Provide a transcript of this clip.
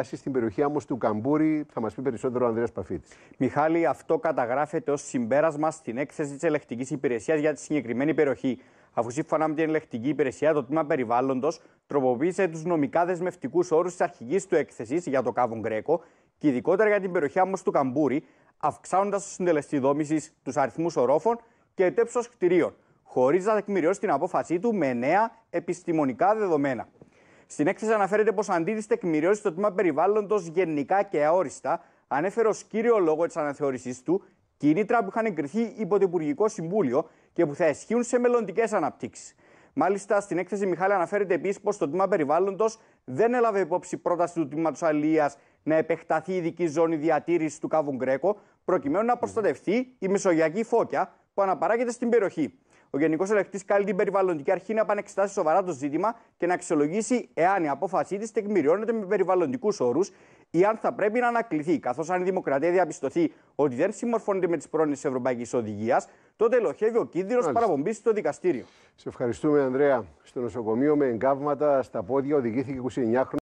στην περιοχή όμω του Καμπούρη, θα μας πει περισσότερο ο Ανδρέας Παφίτη. Μιχάλη, αυτό καταγράφεται ως συμπέρασμα στην έκθεση της ελεκτικής υπηρεσίας για τη συγκεκριμένη περιοχή. Αφού σύμφωνα με την ελεκτική υπηρεσία, το τμήμα περιβάλλοντος τροποποίησε τους νομικά δεσμευτικούς όρους της αρχικής του έκθεσης για το κάβον Γκρέκο και ειδικότερα για την περιοχή όμω του Καμπούρη, αυξάνοντας τους συντελεστή δόμηση, τους αριθμούς ορόφων και το κτηρίων, χωρίς να τεκμηριώσει την απόφασή του με νέα επιστημονικά δεδομένα. Στην έκθεση αναφέρεται πως αντί Αντίδης τεκμηριώζει το τμήμα περιβάλλοντος γενικά και αόριστα, ανέφερε ως κύριο λόγο της αναθεώρησής του κίνητρα που είχαν εγκριθεί υπό το Υπουργικό Συμβούλιο και που θα ισχύουν σε μελλοντικές αναπτύξεις. Μάλιστα, στην έκθεση Μιχάλη αναφέρεται επίσης πως το τμήμα περιβάλλοντος δεν έλαβε υπόψη πρόταση του τμήματος Αλίας να επεκταθεί η ειδική ζώνη διατήρησης του κάβου Γκρέκο, προκειμένου να προστατευτεί η μεσογειακή φώκια που αναπαράγεται στην περιοχή ο Γενικός Ελεκτής καλεί την περιβαλλοντική αρχή να επανεξετάσει σοβαρά το ζήτημα και να αξιολογήσει εάν η απόφασή της τεκμηριώνεται με περιβαλλοντικούς όρους ή αν θα πρέπει να ανακληθεί. Καθώς αν η Δημοκρατία διαπιστωθεί ότι δεν συμμορφώνεται με τις πρόνοιες της Ευρωπαϊκής Οδηγίας, τότε ελοχεύει ο κίνδυνος παραπομπής στο δικαστήριο. Σε ευχαριστούμε, Ανδρέα. Στο νοσοκομείο με εγκάβματα στα πόδια οδηγήθηκε χρόνια.